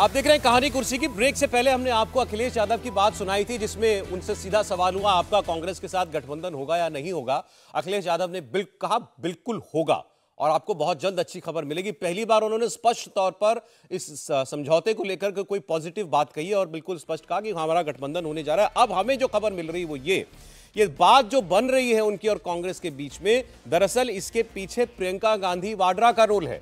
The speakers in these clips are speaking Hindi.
आप देख रहे हैं कहानी कुर्सी की ब्रेक से पहले हमने आपको अखिलेश यादव की बात सुनाई थी जिसमें उनसे सीधा सवाल हुआ आपका कांग्रेस के साथ गठबंधन होगा या नहीं होगा अखिलेश यादव ने बिल कहा बिल्कुल होगा और आपको बहुत जल्द अच्छी खबर मिलेगी पहली बार उन्होंने स्पष्ट तौर पर इस समझौते को लेकर कोई पॉजिटिव बात कही और बिल्कुल स्पष्ट कहा कि हमारा गठबंधन होने जा रहा है अब हमें जो खबर मिल रही है वो ये ये बात जो बन रही है उनकी और कांग्रेस के बीच में दरअसल इसके पीछे प्रियंका गांधी वाड्रा का रोल है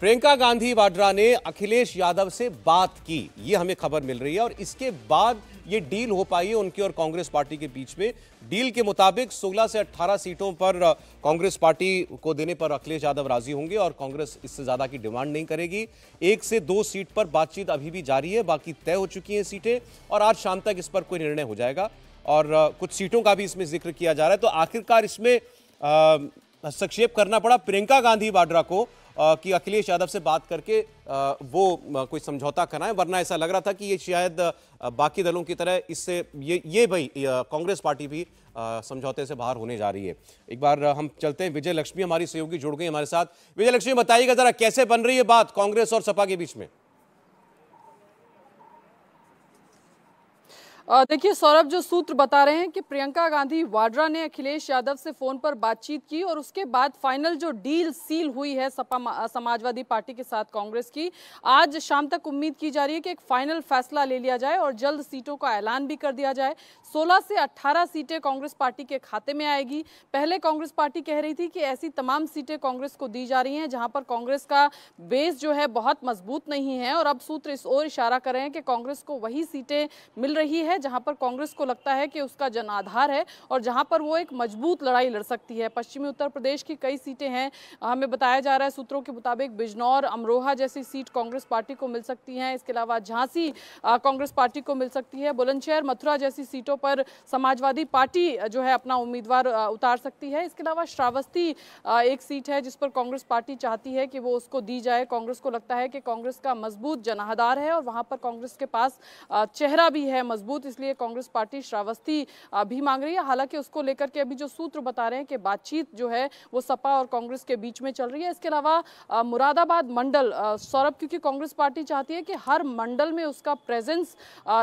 प्रियंका गांधी वाड्रा ने अखिलेश यादव से बात की ये हमें खबर मिल रही है और इसके बाद ये डील हो पाई है उनके और कांग्रेस पार्टी के बीच में डील के मुताबिक 16 से 18 सीटों पर कांग्रेस पार्टी को देने पर अखिलेश यादव राजी होंगे और कांग्रेस इससे ज़्यादा की डिमांड नहीं करेगी एक से दो सीट पर बातचीत अभी भी जारी है बाकी तय हो चुकी हैं सीटें और आज शाम तक इस पर कोई निर्णय हो जाएगा और कुछ सीटों का भी इसमें जिक्र किया जा रहा है तो आखिरकार इसमें हस्तक्षेप करना पड़ा प्रियंका गांधी वाड्रा को कि अखिलेश यादव से बात करके वो कोई समझौता कराएं वरना ऐसा लग रहा था कि ये शायद बाकी दलों की तरह इससे ये ये भाई कांग्रेस पार्टी भी समझौते से बाहर होने जा रही है एक बार हम चलते हैं विजय लक्ष्मी हमारी सहयोगी जुड़ गई हमारे साथ विजय लक्ष्मी बताइएगा जरा कैसे बन रही है बात कांग्रेस और सपा के बीच में देखिए सौरभ जो सूत्र बता रहे हैं कि प्रियंका गांधी वाड्रा ने अखिलेश यादव से फोन पर बातचीत की और उसके बाद फाइनल जो डील सील हुई है सपा समाजवादी पार्टी के साथ कांग्रेस की आज शाम तक उम्मीद की जा रही है कि एक फाइनल फैसला ले लिया जाए और जल्द सीटों का ऐलान भी कर दिया जाए 16 से 18 सीटें कांग्रेस पार्टी के खाते में आएगी पहले कांग्रेस पार्टी कह रही थी कि ऐसी तमाम सीटें कांग्रेस को दी जा रही हैं जहां पर कांग्रेस का बेस जो है बहुत मजबूत नहीं है और अब सूत्र इस ओर इशारा कर रहे हैं कि कांग्रेस को वही सीटें मिल रही है है जहां पर कांग्रेस को लगता है कि उसका जन आधार है और जहां पर वो एक मजबूत लड़ाई लड़ सकती है पश्चिमी उत्तर प्रदेश की कई सीटें हैं हमें बताया जा रहा है सूत्रों के मुताबिक बिजनौर अमरोहा जैसी सीट कांग्रेस पार्टी को मिल सकती है इसके अलावा झांसी कांग्रेस पार्टी को मिल सकती है बुलंदशहर मथुरा जैसी सीटों पर समाजवादी पार्टी जो है अपना उम्मीदवार उतार सकती है इसके अलावा श्रावस्ती एक सीट है जिस पर कांग्रेस पार्टी चाहती है कि वो उसको दी जाए कांग्रेस को लगता है कि कांग्रेस का मजबूत जनाधार है और वहां पर कांग्रेस के पास चेहरा भी है मजबूत इसलिए कांग्रेस पार्टी श्रावस्ती भी मांग रही है हालांकि उसको लेकर के अभी जो सूत्र बता रहे हैं कि बातचीत जो है वो सपा और कांग्रेस के बीच में चल रही है इसके अलावा मुरादाबाद मंडल सौरभ क्योंकि कांग्रेस पार्टी चाहती है कि हर मंडल में उसका प्रेजेंस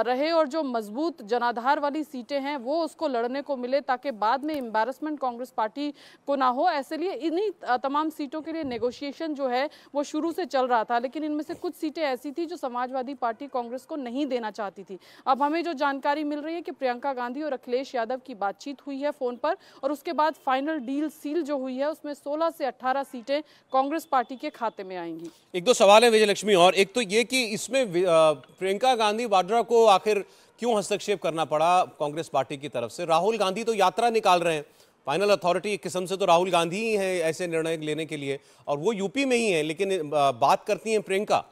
रहे और जो मजबूत जनाधार वाली सीटें हैं वो उसको लड़ने को मिले ताकि बाद में एम्बेरसमेंट कांग्रेस पार्टी को ना हो ऐसे लिए इन्हीं तमाम सीटों के लिए नेगोशिएशन जो है वो शुरू से चल रहा था लेकिन इनमें से कुछ सीटें ऐसी थी जो समाजवादी पार्टी कांग्रेस को नहीं देना चाहती थी अब हमें जो जान जानकारी मिल रही है कि प्रियंका गांधी और अखिलेश यादव की बातचीत हुई है फोन पर और उसके बाद फाइनल डील सील जो हुई है उसमें 16 से 18 सीटें कांग्रेस पार्टी के खाते में आएंगी एक दो सवाल है विजय लक्ष्मी और एक तो ये कि इसमें प्रियंका गांधी वाड्रा को आखिर क्यों हस्तक्षेप करना पड़ा कांग्रेस पार्टी की तरफ से राहुल गांधी तो यात्रा निकाल रहे हैं फाइनल अथॉरिटी एक किस्म से तो राहुल गांधी ही हैं ऐसे निर्णय लेने के लिए और वो यूपी में ही हैं लेकिन बात करती हैं प्रियंका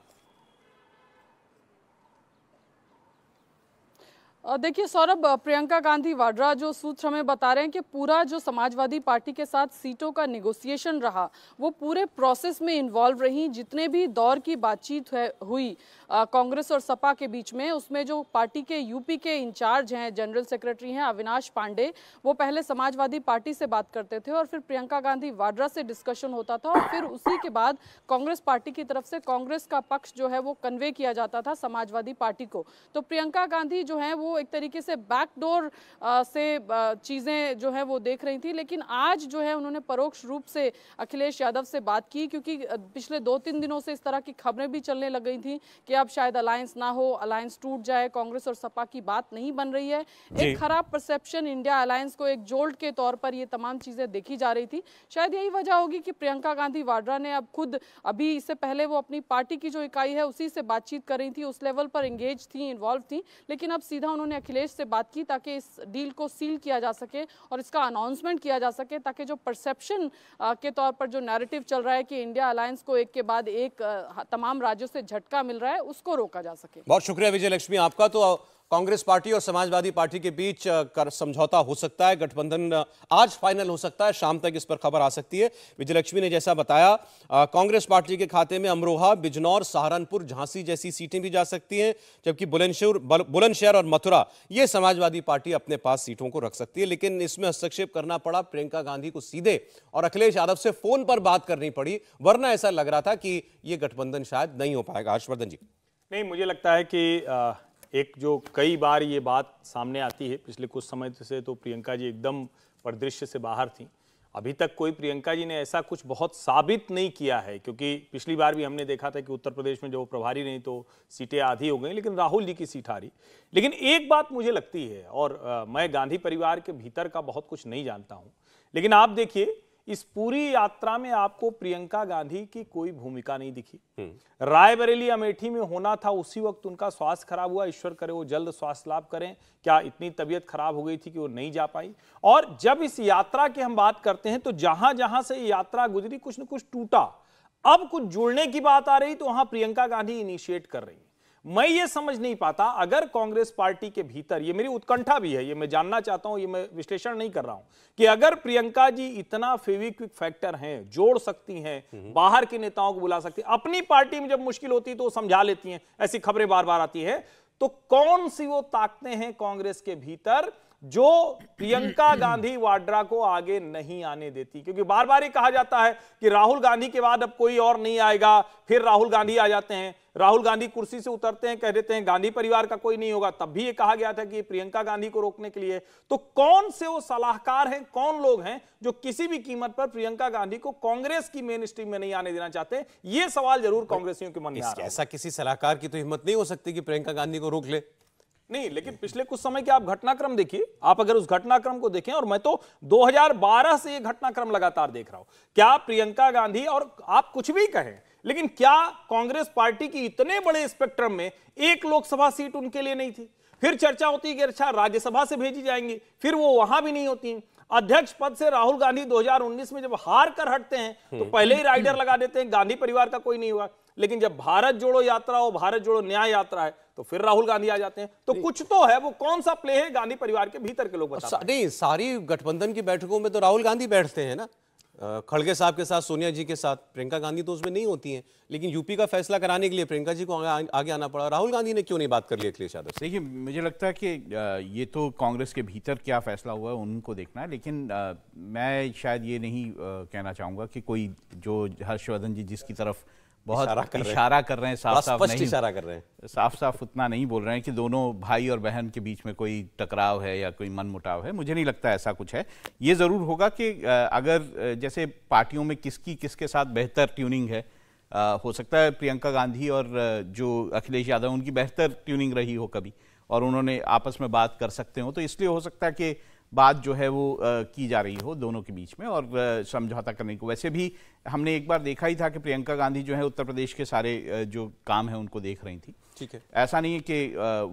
देखिए सौरभ प्रियंका गांधी वाड्रा जो सूत्र हमें बता रहे हैं कि पूरा जो समाजवादी पार्टी के साथ सीटों का निगोसिएशन रहा वो पूरे प्रोसेस में इन्वॉल्व रही जितने भी दौर की बातचीत हुई कांग्रेस और सपा के बीच में उसमें जो पार्टी के यूपी के इंचार्ज हैं जनरल सेक्रेटरी हैं अविनाश पांडे वो पहले समाजवादी पार्टी से बात करते थे और फिर प्रियंका गांधी वाड्रा से डिस्कशन होता था और फिर उसी के बाद कांग्रेस पार्टी की तरफ से कांग्रेस का पक्ष जो है वो कन्वे किया जाता था समाजवादी पार्टी को तो प्रियंका गांधी जो है वो एक तरीके से बैकडोर से चीज़ें जो है वो देख रही थी लेकिन आज जो है उन्होंने परोक्ष रूप से अखिलेश यादव से बात की क्योंकि पिछले दो तीन दिनों से इस तरह की खबरें भी चलने लग गई थी कि अब शायद अलायंस ना हो अलायंस टूट जाए कांग्रेस और सपा की बात नहीं बन रही है एक खराब परसेप्शन इंडिया अलायंस को एक जोल्ट के तौर पर ये तमाम चीज़ें देखी जा रही थी शायद यही वजह होगी कि प्रियंका गांधी वाड्रा ने अब खुद अभी इससे पहले वो अपनी पार्टी की जो इकाई है उसी से बातचीत कर रही थी उस लेवल पर एंगेज थी इन्वॉल्व थी लेकिन अब सीधा उन्होंने उन्होंने अखिलेश से बात की ताकि इस डील को सील किया जा सके और इसका अनाउंसमेंट किया जा सके ताकि जो परसेप्शन के तौर पर जो नैरेटिव चल रहा है कि इंडिया अलायंस को एक के बाद एक तमाम राज्यों से झटका मिल रहा है उसको रोका जा सके बहुत शुक्रिया विजय लक्ष्मी आपका तो कांग्रेस पार्टी और समाजवादी पार्टी के बीच कर समझौता हो सकता है गठबंधन आज फाइनल हो सकता है शाम तक इस पर खबर आ सकती है विजयलक्ष्मी ने जैसा बताया कांग्रेस पार्टी के खाते में अमरोहा बिजनौर सहारनपुर झांसी जैसी सीटें भी जा सकती हैं जबकि बुलंदशहर बुलंदशहर और मथुरा ये समाजवादी पार्टी अपने पास सीटों को रख सकती है लेकिन इसमें हस्तक्षेप करना पड़ा प्रियंका गांधी को सीधे और अखिलेश यादव से फोन पर बात करनी पड़ी वरना ऐसा लग रहा था कि ये गठबंधन शायद नहीं हो पाएगा हर्षवर्धन जी नहीं मुझे लगता है कि एक जो कई बार ये बात सामने आती है पिछले कुछ समय से तो प्रियंका जी एकदम परिदृश्य से बाहर थी अभी तक कोई प्रियंका जी ने ऐसा कुछ बहुत साबित नहीं किया है क्योंकि पिछली बार भी हमने देखा था कि उत्तर प्रदेश में जो प्रभारी नहीं तो सीटें आधी हो गई लेकिन राहुल जी की सीट हारी लेकिन एक बात मुझे लगती है और आ, मैं गांधी परिवार के भीतर का बहुत कुछ नहीं जानता हूं लेकिन आप देखिए इस पूरी यात्रा में आपको प्रियंका गांधी की कोई भूमिका नहीं दिखी हम्म। रायबरेली अमेठी में होना था उसी वक्त उनका स्वास्थ्य खराब हुआ ईश्वर करे वो जल्द स्वास्थ्य लाभ करें क्या इतनी तबियत खराब हो गई थी कि वो नहीं जा पाई और जब इस यात्रा की हम बात करते हैं तो जहां जहां से यात्रा गुजरी कुछ न कुछ टूटा अब कुछ जुड़ने की बात आ रही तो वहां प्रियंका गांधी इनिशिएट कर रही है मैं ये समझ नहीं पाता अगर कांग्रेस पार्टी के भीतर ये मेरी उत्कंठा भी है ये मैं जानना चाहता हूं ये मैं विश्लेषण नहीं कर रहा हूं कि अगर प्रियंका जी इतना फेविक्विक फैक्टर हैं जोड़ सकती हैं हम्म। बाहर के नेताओं को बुला सकती अपनी पार्टी में जब मुश्किल होती है तो समझा लेती हैं ऐसी खबरें बार बार आती है तो कौन सी वो ताकते हैं कांग्रेस के भीतर जो प्रियंका गांधी वाड्रा को आगे नहीं आने देती क्योंकि बार बार ये कहा जाता है कि राहुल गांधी के बाद अब कोई और नहीं आएगा फिर राहुल गांधी आ जाते हैं राहुल गांधी कुर्सी से उतरते हैं कह देते हैं गांधी परिवार का कोई नहीं होगा तब भी ये कहा गया था कि प्रियंका गांधी को रोकने के लिए तो कौन से वो सलाहकार हैं कौन लोग हैं जो किसी भी कीमत पर प्रियंका गांधी को कांग्रेस की मेन स्ट्रीम में नहीं आने देना चाहते ये सवाल जरूर कांग्रेसियों के मन में ऐसा किसी सलाहकार की तो हिम्मत नहीं हो सकती कि प्रियंका गांधी को रोक ले नहीं लेकिन पिछले कुछ समय के आप घटनाक्रम देखिए आप अगर उस घटनाक्रम को देखें और मैं तो 2012 से ये घटनाक्रम लगातार देख रहा हूं क्या प्रियंका गांधी और आप कुछ भी कहें लेकिन क्या कांग्रेस पार्टी की इतने बड़े स्पेक्ट्रम में एक लोकसभा सीट उनके लिए नहीं थी फिर चर्चा होती है कि अच्छा राज्यसभा से भेजी जाएंगी फिर वो वहां भी नहीं होती अध्यक्ष पद से राहुल गांधी 2019 में जब हार कर हटते हैं तो हम्म। पहले ही राइडर लगा देते हैं गांधी परिवार का कोई नहीं हुआ लेकिन जब भारत जोड़ो यात्रा हो भारत जोड़ो न्याय यात्रा है तो फिर राहुल गांधी आ जाते हैं तो कुछ तो है वो कौन सा प्ले है गांधी परिवार के भीतर के लोग नहीं सारी गठबंधन की बैठकों में तो राहुल गांधी बैठते हैं ना खड़गे साहब के साथ सोनिया जी के साथ प्रियंका गांधी तो उसमें नहीं होती हैं लेकिन यूपी का फैसला कराने के लिए प्रियंका जी को आगे, आगे आना पड़ा राहुल गांधी ने क्यों नहीं बात कर ली अखिलेश यादव देखिए मुझे लगता है कि ये तो कांग्रेस के भीतर क्या फैसला हुआ है उनको देखना है लेकिन मैं शायद ये नहीं कहना चाहूँगा कि कोई जो हर्षवर्धन जी जिसकी तरफ बहुत इशारा कर रहे हैं साफ साफ नहीं इशारा कर रहे हैं साफ साफ उतना नहीं बोल रहे हैं कि दोनों भाई और बहन के बीच में कोई टकराव है या कोई मन मुटाव है मुझे नहीं लगता ऐसा कुछ है ये ज़रूर होगा कि अगर जैसे पार्टियों में किसकी किसके साथ बेहतर ट्यूनिंग है हो सकता है प्रियंका गांधी और जो अखिलेश यादव उनकी बेहतर ट्यूनिंग रही हो कभी और उन्होंने आपस में बात कर सकते हो तो इसलिए हो सकता है कि बात जो है वो की जा रही हो दोनों के बीच में और समझौता करने को वैसे भी हमने एक बार देखा ही था कि प्रियंका गांधी जो है उत्तर प्रदेश के सारे जो काम है उनको देख रही थी ठीक है ऐसा नहीं है कि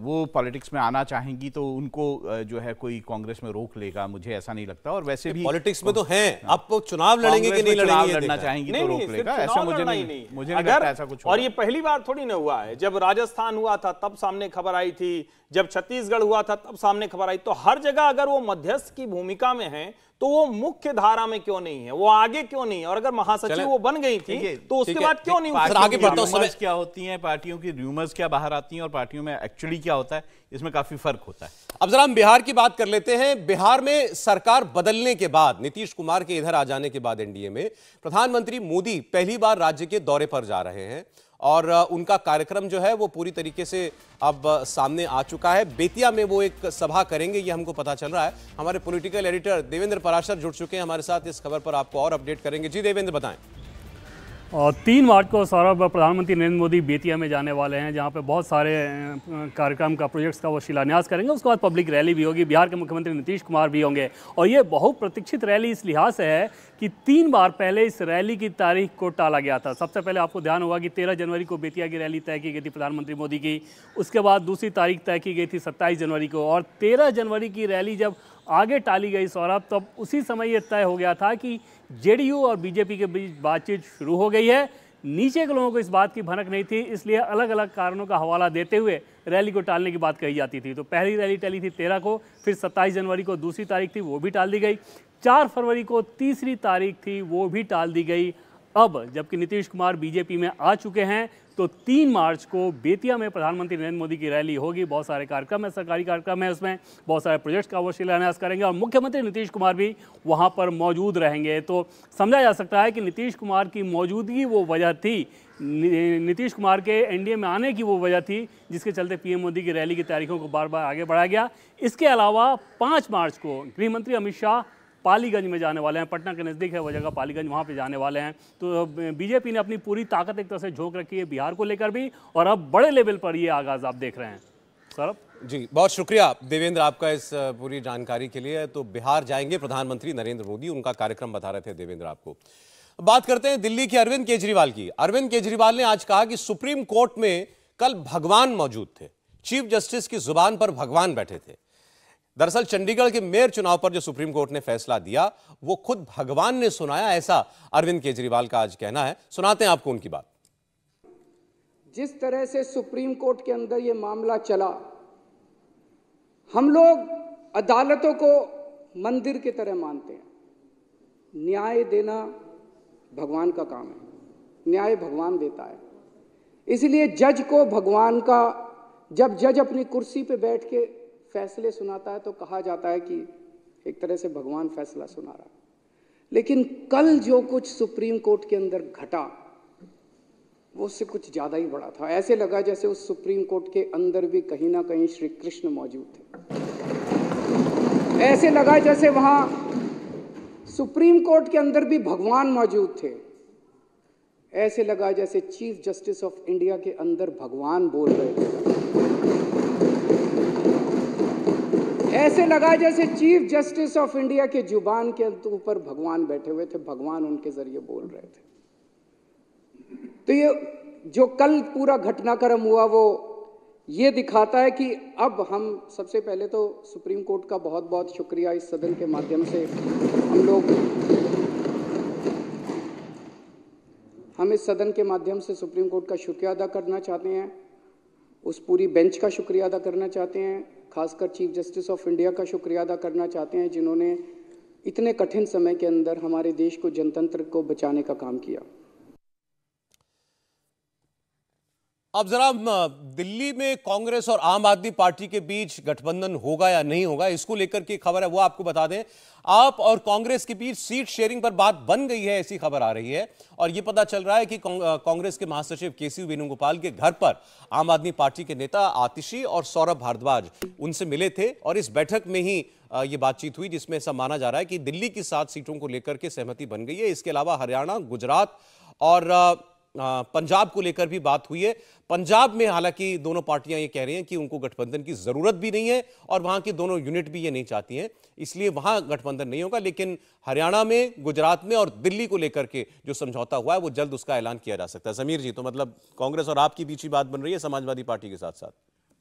वो पॉलिटिक्स में आना चाहेंगी तो उनको जो है कोई कांग्रेस में रोक लेगा मुझे ऐसा नहीं लगता और वैसे भी पॉलिटिक्स में तो हाँ। है आप चुनाव लड़ेंगे कि नहीं लड़ेंगे लड़ना चाहेंगी तो रोक लेगा ऐसा मुझे नहीं मुझे अगर ऐसा कुछ और ये पहली बार थोड़ी ना हुआ है जब राजस्थान हुआ था तब सामने खबर आई थी जब छत्तीसगढ़ हुआ था तब सामने खबर आई तो हर जगह अगर वो मध्यस्थ की भूमिका में है तो वो मुख्य धारा में क्यों नहीं है वो आगे क्यों नहीं है और अगर महासचिव वो बन गई थी तो उसके बाद क्यों नहीं आगे बढ़ता क्या होती हैं पार्टियों की र्यूमर्स क्या बाहर आती हैं और पार्टियों में एक्चुअली क्या होता है इसमें काफी फर्क होता है अब जरा हम बिहार की बात कर लेते हैं बिहार में सरकार बदलने के बाद नीतीश कुमार के इधर आ जाने के बाद एनडीए में प्रधानमंत्री मोदी पहली बार राज्य के दौरे पर जा रहे हैं और उनका कार्यक्रम जो है वो पूरी तरीके से अब सामने आ चुका है बेतिया में वो एक सभा करेंगे ये हमको पता चल रहा है हमारे पॉलिटिकल एडिटर देवेंद्र पराशर जुड़ चुके हैं हमारे साथ इस खबर पर आपको और अपडेट करेंगे जी देवेंद्र बताएं और तीन मार्च को सौरभ प्रधानमंत्री नरेंद्र मोदी बेतिया में जाने वाले हैं जहाँ पे बहुत सारे कार्यक्रम का प्रोजेक्ट्स का वो शिलान्यास करेंगे उसके बाद पब्लिक रैली भी होगी बिहार के मुख्यमंत्री नीतीश कुमार भी होंगे और ये बहुप्रतीक्षित रैली इस लिहाज से है कि तीन बार पहले इस रैली की तारीख को टाला गया था सबसे पहले आपको ध्यान होगा कि तेरह जनवरी को बेतिया की रैली तय की गई थी प्रधानमंत्री मोदी की उसके बाद दूसरी तारीख तय की गई थी सत्ताईस जनवरी को और तेरह जनवरी की रैली जब आगे टाली गई सौरभ तो अब उसी समय ये तय हो गया था कि जेडीयू और बीजेपी के बीच बातचीत शुरू हो गई है नीचे के लोगों को इस बात की भनक नहीं थी इसलिए अलग अलग कारणों का हवाला देते हुए रैली को टालने की बात कही जाती थी तो पहली रैली टली थी तेरह को फिर सत्ताईस जनवरी को दूसरी तारीख थी वो भी टाल दी गई चार फरवरी को तीसरी तारीख थी वो भी टाल दी गई अब जबकि नीतीश कुमार बीजेपी में आ चुके हैं तो तीन मार्च को बेतिया में प्रधानमंत्री नरेंद्र मोदी की रैली होगी बहुत सारे कार्यक्रम है सरकारी कार्यक्रम है उसमें बहुत सारे प्रोजेक्ट का वो शिलान्यास करेंगे और मुख्यमंत्री नीतीश कुमार भी वहाँ पर मौजूद रहेंगे तो समझा जा सकता है कि नीतीश कुमार की मौजूदगी वो वजह थी नीतीश कुमार के एनडीए में आने की वो वजह थी जिसके चलते पीएम मोदी की रैली की तारीखों को बार बार आगे बढ़ाया गया इसके अलावा पाँच मार्च को गृहमंत्री अमित शाह पालीगंज में जाने वाले हैं पटना के नज़दीक है वह जगह पालीगंज वहाँ पर जाने वाले हैं तो बीजेपी ने अपनी पूरी ताकत एक तरह से झोंक रखी है बिहार को लेकर भी और अब बड़े लेवल पर ये आगाज़ आप देख रहे हैं सौरभ जी बहुत शुक्रिया देवेंद्र आपका इस पूरी जानकारी के लिए तो बिहार जाएंगे प्रधानमंत्री नरेंद्र मोदी उनका कार्यक्रम बता रहे थे देवेंद्र आपको बात करते हैं दिल्ली की अरविंद केजरीवाल की अरविंद केजरीवाल ने आज कहा कि सुप्रीम कोर्ट में कल भगवान मौजूद थे चीफ जस्टिस की जुबान पर भगवान बैठे थे दरअसल चंडीगढ़ के मेयर चुनाव पर जो सुप्रीम कोर्ट ने फैसला दिया वो खुद भगवान ने सुनाया ऐसा अरविंद केजरीवाल का आज कहना है सुनाते हैं आपको उनकी बात जिस तरह से सुप्रीम कोर्ट के अंदर ये मामला चला हम लोग अदालतों को मंदिर की तरह मानते हैं न्याय देना भगवान का काम है न्याय भगवान देता है इसलिए जज को भगवान का जब जज अपनी कुर्सी पे बैठ के फैसले सुनाता है तो कहा जाता है कि एक तरह से भगवान फैसला सुना रहा है लेकिन कल जो कुछ सुप्रीम कोर्ट के अंदर घटा वो उससे कुछ ज़्यादा ही बड़ा था ऐसे लगा जैसे उस सुप्रीम कोर्ट के अंदर भी कहीं ना कहीं श्री कृष्ण मौजूद थे ऐसे लगा जैसे वहां सुप्रीम कोर्ट के अंदर भी भगवान मौजूद थे ऐसे लगा जैसे चीफ जस्टिस ऑफ इंडिया के अंदर भगवान बोल रहे थे ऐसे लगा जैसे चीफ जस्टिस ऑफ इंडिया के जुबान के ऊपर भगवान बैठे हुए थे भगवान उनके जरिए बोल रहे थे तो ये जो कल पूरा घटनाक्रम हुआ वो ये दिखाता है कि अब हम सबसे पहले तो सुप्रीम कोर्ट का बहुत बहुत शुक्रिया इस सदन के माध्यम से हम लोग हम इस सदन के माध्यम से सुप्रीम कोर्ट का शुक्रिया अदा करना चाहते हैं उस पूरी बेंच का शुक्रिया अदा करना चाहते हैं खासकर चीफ जस्टिस ऑफ इंडिया का शुक्रिया अदा करना चाहते हैं जिन्होंने इतने कठिन समय के अंदर हमारे देश को जनतंत्र को बचाने का काम किया अब जरा दिल्ली में कांग्रेस और आम आदमी पार्टी के बीच गठबंधन होगा या नहीं होगा इसको लेकर की खबर है वो आपको बता दें आप और कांग्रेस के बीच सीट शेयरिंग पर बात बन गई है ऐसी खबर आ रही है और ये पता चल रहा है कि कांग्रेस के महासचिव के सी वेणुगोपाल के घर पर आम आदमी पार्टी के नेता आतिशी और सौरभ भारद्वाज उनसे मिले थे और इस बैठक में ही ये बातचीत हुई जिसमें ऐसा माना जा रहा है कि दिल्ली की सात सीटों को लेकर के सहमति बन गई है इसके अलावा हरियाणा गुजरात और पंजाब को लेकर भी बात हुई है पंजाब में हालांकि दोनों पार्टियां ये कह रही हैं कि उनको गठबंधन की जरूरत भी नहीं है और वहां की दोनों यूनिट भी ये नहीं चाहती हैं इसलिए वहां गठबंधन नहीं होगा लेकिन हरियाणा में गुजरात में और दिल्ली को लेकर के जो समझौता हुआ है वो जल्द उसका ऐलान किया जा सकता है समीर जी तो मतलब कांग्रेस और आपके बीच ही बात बन रही है समाजवादी पार्टी के साथ साथ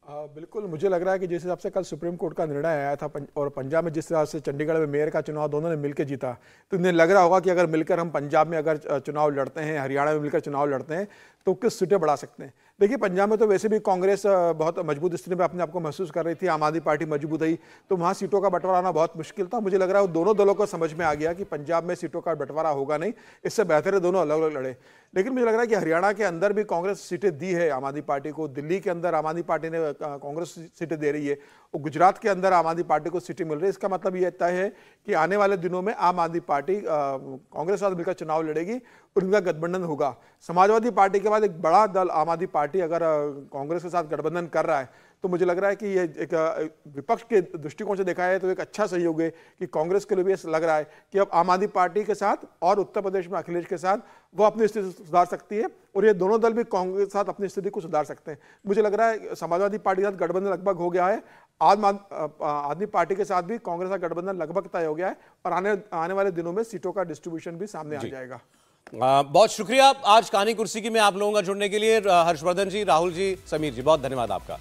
आ, बिल्कुल मुझे लग रहा है कि जिस हिसाब से कल सुप्रीम कोर्ट का निर्णय आया था पंज, और पंजाब में जिस हिसाब से चंडीगढ़ में मेयर का चुनाव दोनों ने मिलकर जीता तो इन्हें लग रहा होगा कि अगर मिलकर हम पंजाब में अगर चुनाव लड़ते हैं हरियाणा में मिलकर चुनाव लड़ते हैं तो किस सीटें बढ़ा सकते हैं देखिए पंजाब में तो वैसे भी कांग्रेस बहुत मजबूत स्थिति में अपने आप को महसूस कर रही थी आम आदमी पार्टी मजबूत रही तो वहाँ सीटों का बंटवारा होना बहुत मुश्किल था मुझे लग रहा है दोनों दलों को समझ में आ गया कि पंजाब में सीटों का बंटवारा होगा नहीं इससे बेहतर है दोनों अलग अलग लड़े लेकिन मुझे लग रहा है कि हरियाणा के अंदर भी कांग्रेस सीटें दी है आम आदमी पार्टी को दिल्ली के अंदर आम आदमी पार्टी ने कांग्रेस सीटें दे रही है और गुजरात के अंदर आम आदमी पार्टी को सीटें मिल रही है इसका मतलब ये तय है कि आने वाले दिनों में आम आदमी पार्टी कांग्रेस साथ मिलकर चुनाव लड़ेगी और उनका गठबंधन होगा समाजवादी पार्टी के बाद एक बड़ा दल आम आदमी पार्टी अगर कांग्रेस के साथ गठबंधन कर रहा है तो मुझे लग रहा है कि ये एक विपक्ष के दृष्टिकोण से देखा है तो एक अच्छा सहयोग है कि कांग्रेस के लिए भी लग रहा है कि अब आम आदमी पार्टी के साथ और उत्तर प्रदेश में अखिलेश के साथ वो अपनी स्थिति सुधार सकती है और ये दोनों दल भी कांग्रेस के साथ अपनी स्थिति को सुधार सकते हैं मुझे लग रहा है समाजवादी पार्टी के साथ गठबंधन लगभग हो गया है आम आदमी पार्टी के साथ भी कांग्रेस का गठबंधन लगभग तय हो गया है और आने आने वाले दिनों में सीटों का डिस्ट्रीब्यूशन भी सामने आ जाएगा आ, बहुत शुक्रिया आज कहानी कुर्सी की मैं आप लोगों का जुड़ने के लिए हर्षवर्धन जी राहुल जी समीर जी बहुत धन्यवाद आपका